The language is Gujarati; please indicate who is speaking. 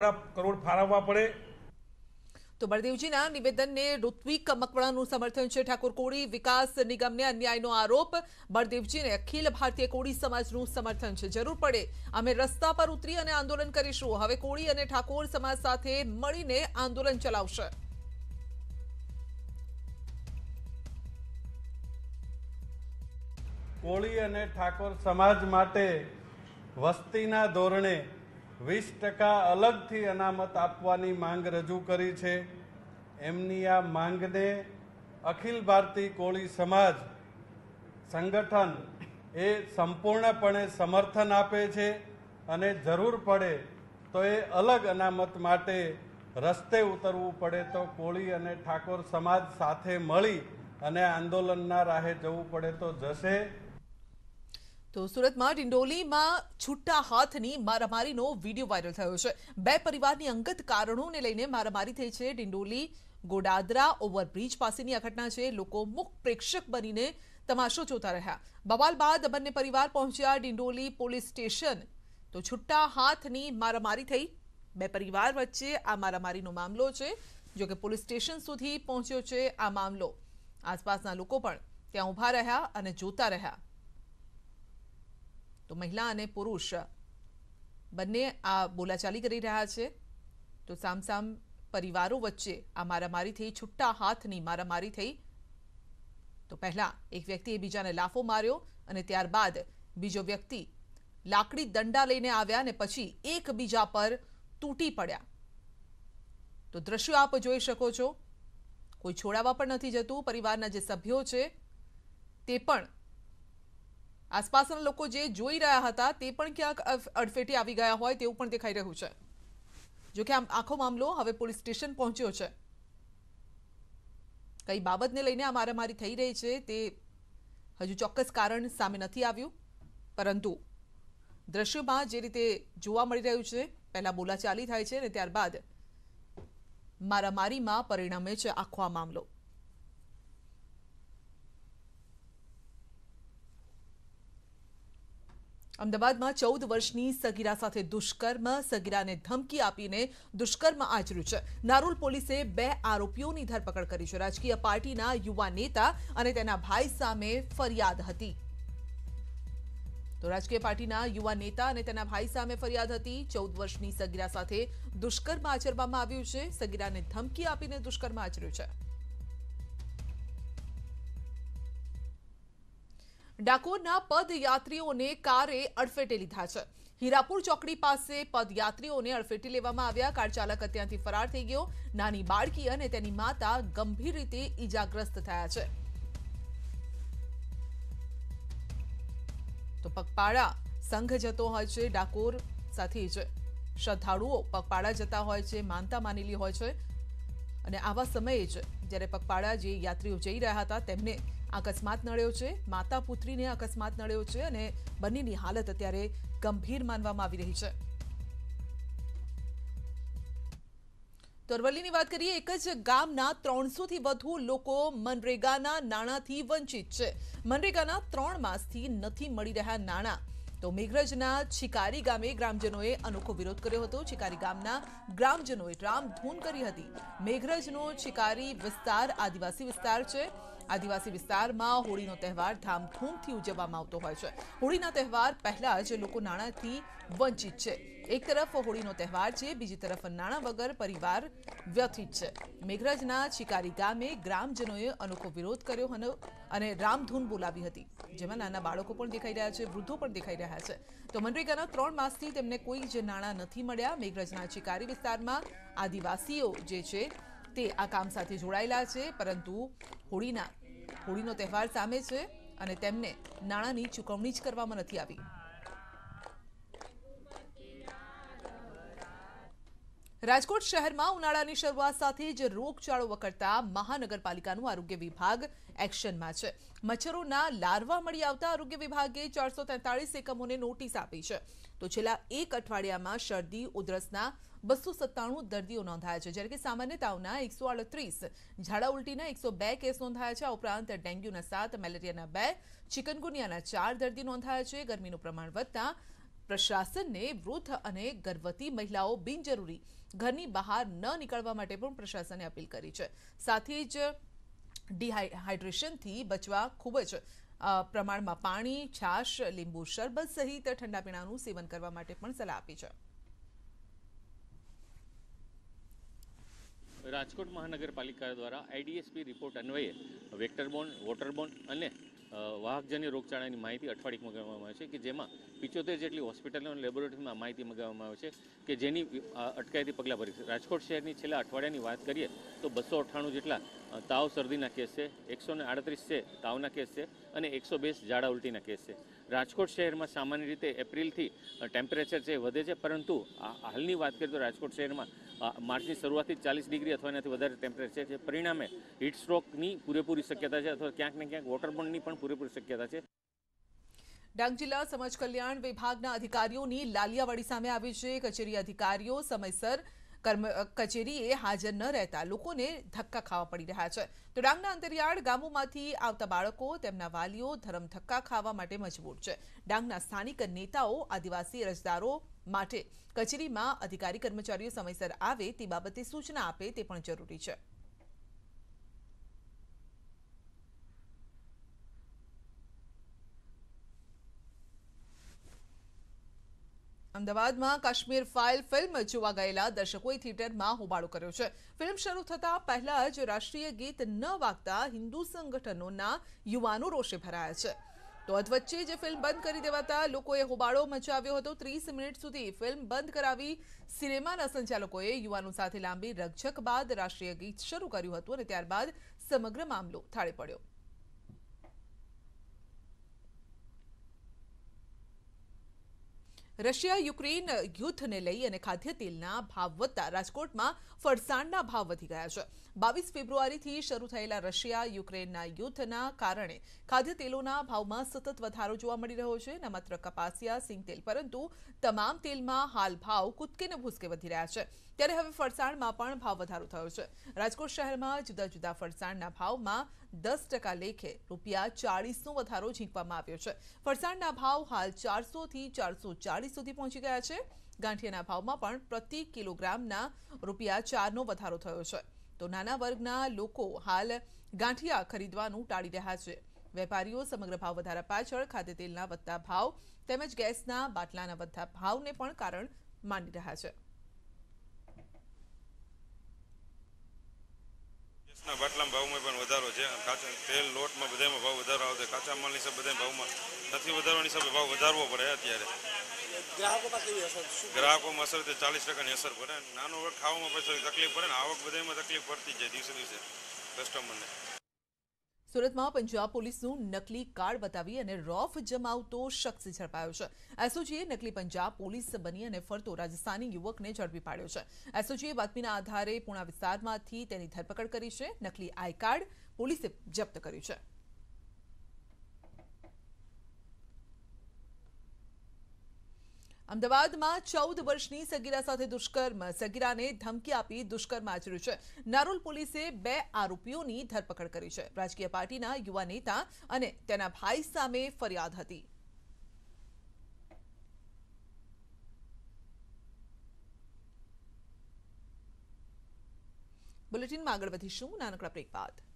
Speaker 1: કરોડ ફાળવવા પડે તો બળદેવજીના નિવેદનને ઋત્વિક મકવાણાનું સમર્થન છે ઠાકોર કોળી વિકાસ નિગમને અન્યાયનો આરોપ બળદેવજીને અખિલ ભારતીય કોળી સમાજનું સમર્થન છે જરૂર પડે અમે રસ્તા પર ઉતરી અને આંદોલન કરીશું હવે કોળી અને ઠાકોર સમાજ સાથે મળીને આંદોલન ચલાવશે કોળી અને ઠાકોર સમાજ માટે વસ્તીના ધોરણે વીસ ટકા અલગથી અનામત આપવાની માંગ રજૂ કરી છે એમની આ માંગને અખિલ ભારતીય કોળી સમાજ સંગઠન એ સંપૂર્ણપણે સમર્થન આપે છે અને જરૂર પડે તો એ અલગ અનામત માટે રસ્તે ઉતરવું પડે તો કોળી અને ઠાકોર સમાજ સાથે મળી અને આંદોલનના રાહે જવું પડે તો જશે તો સુરતમાં ડિંડોલીમાં છૂટા હાથની મારામારીનો વિડીયો વાયરલ થયો છે બે પરિવારની અંગત કારણોને લઈને મારામારી થઈ છે ડિંડોલી ગોડાદરા ઓવરબ્રિજ પાસેની આ ઘટના છે લોકો મુખ પ્રેક્ષક બનીને તમાશો જોતા રહ્યા બવાલ બાદ બંને પરિવાર પહોંચ્યા ડિંડોલી પોલીસ સ્ટેશન તો છૂટા હાથની મારામારી થઈ બે પરિવાર વચ્ચે આ મારામારીનો મામલો છે જોકે પોલીસ સ્ટેશન સુધી પહોંચ્યો છે આ મામલો આસપાસના લોકો પણ ત્યાં ઊભા રહ્યા અને જોતા રહ્યા તો મહિલા અને પુરુષ બંને આ બોલાચાલી કરી રહ્યા છે તો સામસામ પરિવારો વચ્ચે આ મારામારી થઈ છુટ્ટા હાથની મારામારી થઈ તો પહેલાં એક વ્યક્તિએ બીજાને લાફો માર્યો અને ત્યારબાદ બીજો વ્યક્તિ લાકડી દંડા લઈને આવ્યા અને પછી એકબીજા પર તૂટી પડ્યા તો દ્રશ્યો આપ જોઈ શકો છો કોઈ છોડાવવા પણ નથી જતું પરિવારના જે સભ્યો છે તે પણ આસપાસના લોકો જે જોઈ રહ્યા હતા તે પણ ક્યાંક અડફેટે આવી ગયા હોય તેવું પણ દેખાઈ રહ્યું છે જોકે આમ આખો મામલો હવે પોલીસ સ્ટેશન પહોંચ્યો છે કઈ બાબતને લઈને આ મારામારી થઈ રહી છે તે હજુ ચોક્કસ કારણ સામે નથી આવ્યું પરંતુ દ્રશ્યોમાં જે રીતે જોવા મળી રહ્યું છે પહેલાં બોલાચાલી થાય છે અને ત્યારબાદ મારામારીમાં પરિણમે છે આખો આ મામલો અમદાવાદમાં ચૌદ વર્ષની સગીરા સાથે દુષ્કર્મ સગીરાને ધમકી આપીને દુષ્કર્મ આચર્યું છે નારોલ પોલીસે બે આરોપીઓની ધરપકડ કરી છે રાજકીય પાર્ટીના યુવા નેતા અને તેના ભાઈ સામે ફરિયાદ હતી તો રાજકીય પાર્ટીના યુવા નેતા અને તેના ભાઈ સામે ફરિયાદ હતી ચૌદ વર્ષની સગીરા સાથે દુષ્કર્મ આચરવામાં આવ્યું છે સગીરાને ધમકી આપીને દુષ્કર્મ આચર્યું છે ડાકોરના પદયાત્રીઓને કારે અડફેટે લીધા છે હીરાપુર ચોકડી પાસે પદયાત્રીઓને અડફેટી લેવામાં આવ્યા કાર ચાલક ત્યાંથી ફરાર થઈ ગયો નાની બાળકી અને તેની માતા ગંભીર રીતે ઈજાગ્રસ્ત થયા છે તો પગપાળા સંઘ જતો હોય છે ડાકોર સાથે છે શ્રદ્ધાળુઓ પગપાળા જતા હોય છે માનતા માનેલી હોય છે અને આવા સમયે જ જ્યારે પગપાળા જે યાત્રીઓ જઈ રહ્યા હતા તેમને અકસ્માત નડ્યો છે માતા પુત્રીને અકસ્માત નડ્યો છે અને બંનેની હાલત અત્યારે ગંભીર માનવામાં આવી રહી છે તો અરવલ્લીની વાત કરીએ એક જ ગામના ત્રણસોથી વધુ લોકો મનરેગાના નાણાંથી વંચિત છે મનરેગાના ત્રણ માસથી નથી મળી રહ્યા નાણાં તો મેઘરજના છિકારી ગામે ગ્રામજનોએ અનોખો વિરોધ કર્યો હતો છિકારી ગામના ગ્રામજનોએ રામધૂન કરી હતી મેઘરજનો છિકારી વિસ્તાર આદિવાસી વિસ્તાર છે આદિવાસી વિસ્તારમાં હોળીનો તહેવાર ધામધૂમથી ઉજવવામાં આવતો હોય છે હોળીના તહેવાર પહેલાં જ લોકો નાણાંથી વંચિત છે એક તરફ હોળીનો તહેવાર છે બીજી તરફ નાણાં વગર પરિવાર વ્યથિત છે મેઘરજના શિકારી ગામે ગ્રામજનોએ અનોખો વિરોધ કર્યો અને રામધૂન બોલાવી હતી જેમાં નાના બાળકો પણ દેખાઈ રહ્યા છે વૃદ્ધો પણ દેખાઈ રહ્યા છે તો મનરેગાના ત્રણ માસથી તેમને કોઈ જ નાણાં નથી મળ્યા મેઘરજના શિકારી વિસ્તારમાં આદિવાસીઓ જે છે તે આ કામ સાથે જોડાયેલા છે પરંતુ હોળીના હોળીનો તહેવાર સામે છે અને તેમને નાણાંની ચૂકવણી જ કરવામાં નથી આવી રાજકોટ શહેરમાં ઉનાળાની શરૂઆત સાથે જ રોગચાળો વકરતા મહાનગરપાલિકાનું આરોગ્ય વિભાગ એક્શનમાં છે મચ્છરોના લાર્વા મળી આવતા આરોગ્ય વિભાગે ચારસો તેતાળીસ એકમોને નોટિસ આપી છે તો છેલ્લા એક અઠવાડિયામાં શરદી ઉધરસના બસો સત્તાણું દર્દીઓ નોંધાયા છે જ્યારે કે સામાન્ય તાવના એકસો અડત્રીસ ઝાડા ઉલટીના એકસો બે કેસ નોંધાયા છે આ ઉપરાંત ડેન્ગ્યુના સાત મેલેરિયાના બે ચિકનગુનિયાના ચાર દર્દી નોંધાયા છે ગરમીનું પ્રમાણ વધતા પ્રશાસનને વૃદ્ધ અને ગર્ભવતી મહિલાઓ બિનજરૂરી ઘરની બહાર ન નીકળવા માટે પણ પ્રશાસને અપીલ કરી છે સાથે જ ડિહાઇડ્રેશનથી બચવા ખૂબ જ પ્રમાણમાં પાણી છાશ લીંબુ શરબત સહિત ઠંડા પીણાનું સેવન કરવા માટે પણ સલાહ આપી છે રાજકોટ મહાનગરપાલિકા દ્વારા આઈડીએસપી રિપોર્ટ અન્વયે વેક્ટરબોન વોટરબોન અને વાહકજન્ય રોગચાળાની માહિતી અઠવાડિક મગાવવામાં આવે છે કે જેમાં પિચોતેર જેટલી હોસ્પિટલો અને લેબોરેટરીમાં માહિતી મગાવવામાં આવે છે કે જેની અટકાયતી પગલાં ભરી છે રાજકોટ શહેરની છેલ્લા અઠવાડિયાની વાત કરીએ તો બસો અઠ્ઠાણું જેટલા તાવ શરદીના કેસ છે એકસો ને આડત્રીસ છે તાવના કેસ છે અને એકસો બેસ ઝાડા ઉલટીના કેસ છે રાજકોટ શહેરમાં સામાન્ય રીતે એપ્રિલથી ટેમ્પરેચર છે વધે છે પરંતુ હાલની વાત કરીએ તો રાજકોટ શહેરમાં માર્ચની શરૂઆતથી ચાલીસ ડિગ્રી અથવા એનાથી વધારે ટેમ્પરેચર છે પરિણામે હીટ સ્ટ્રોકની પૂરેપૂરી શક્યતા છે અથવા ક્યાંક ને ક્યાંક વોટરબોર્નની પણ પૂરેપૂરી શક્યતા છે ડાંગ જિલ્લા સમાજ કલ્યાણ વિભાગના અધિકારીઓની લાલિયાવાડી સામે આવી છે કચેરી અધિકારીઓ સમયસર કચેરીએ હાજર ન રહેતા લોકોને ધક્કા ખાવા પડી રહ્યા છે તો ડાંગના અંતરિયાળ ગામોમાંથી આવતા બાળકો તેમના વાલીઓ ધરમ ધક્કા ખાવા માટે મજબૂર છે ડાંગના સ્થાનિક નેતાઓ આદિવાસી અરજદારો માટે કચેરીમાં અધિકારી કર્મચારીઓ સમયસર આવે તે બાબતે સૂચના આપે તે પણ જરૂરી છે અમદાવાદમાં કાશ્મીર ફાઇલ ફિલ્મ જોવા ગયેલા દર્શકોએ થિયેટરમાં હોબાળો કર્યો છે ફિલ્મ શરૂ થતાં પહેલા જ રાષ્ટ્રીય ગીત ન વાગતા હિન્દુ સંગઠનોના યુવાનો રોષે ભરાયા છે તો અધવચ્ચે જે ફિલ્મ બંધ કરી દેવાતા લોકોએ હોબાળો મચાવ્યો હતો ત્રીસ મિનિટ સુધી ફિલ્મ બંધ કરાવી સિનેમાના સંચાલકોએ યુવાનો સાથે લાંબી રકઝક બાદ રાષ્ટ્રીય ગીત શરૂ કર્યું હતું અને ત્યારબાદ સમગ્ર મામલો થાળે પડ્યો રશિયા યુક્રેન યુદ્ધને લઈ અને ખાદ્ય તેલના ભાવ વધતા રાજકોટમાં ફરસાણના ભાવ વધી ગયા છે બાવીસ ફેબ્રુઆરીથી શરૂ થયેલા રશિયા યુક્રેનના યુદ્ધના કારણે ખાદ્ય તેલોના ભાવમાં સતત વધારો જોવા મળી રહ્યો છે ન માત્ર કપાસિયા સિંગતેલ પરંતુ તમામ તેલમાં હાલ ભાવ કૂદકે ને ભૂસકે વધી રહ્યા છે ત્યારે હવે ફરસાણમાં પણ ભાવ વધારો થયો છે રાજકોટ શહેરમાં જુદા જુદા ફરસાણના ભાવમાં દસ ટકા લેખે રૂપિયા ચાળીસનો વધારો ઝીંકવામાં આવ્યો છે ફરસાણના ભાવ હાલ ચારસોથી ચારસો ચાળીસ સુધી પહોંચી ગયા છે ગાંઠિયાના ભાવમાં પણ પ્રતિ કિલોગ્રામના રૂપિયા ચારનો વધારો થયો છે તો નાના વર્ગના લોકો હાલ ગાંઠિયા ખરીદવાનું ટાળી રહ્યા છે વેપારીઓ સમગ્ર ભાવ વધારા પાછળ ખાદ્ય તેલના વધતા ભાવ તેમજ ગેસના બાટલાના વધતા ભાવને પણ કારણ માની રહ્યા છે વધારવાની છે બધા ભાવમાં નથી વધારવાની છે ભાવ વધારવો પડે અત્યારે ગ્રાહકોમાં અસર ચાલીસ ટકાની અસર પડે નાનો વર્ગ ખાવામાં પછી તકલીફ પડે ને આવક બધામાં તકલીફ પડતી જાય દિવસે દિવસે કસ્ટમરને સુરતમાં પંજાબ પોલીસનું નકલી કાર્ડ બતાવી અને રોફ જમાવતો શખ્સ ઝડપાયો છે એસઓજીએ નકલી પંજાબ પોલીસ બની અને ફરતો રાજસ્થાની યુવકને ઝડપી પાડ્યો છે એસઓજીએ બાતમીના આધારે પૂણા વિસ્તારમાંથી તેની ધરપકડ કરી છે નકલી આઈ કાર્ડ પોલીસે જપ્ત કર્યું છે અમદાવાદમાં ચૌદ વર્ષની સગીરા સાથે દુષ્કર્મ સગીરાને ધમકી આપી દુષ્કર્મ આચર્યું છે નારોલ પોલીસે બે આરોપીઓની ધરપકડ કરી છે રાજકીય પાર્ટીના યુવા નેતા અને તેના ભાઈ સામે ફરિયાદ હતી બુલેટિનમાં આગળ વધીશું નાનકડા બ્રેક બાદ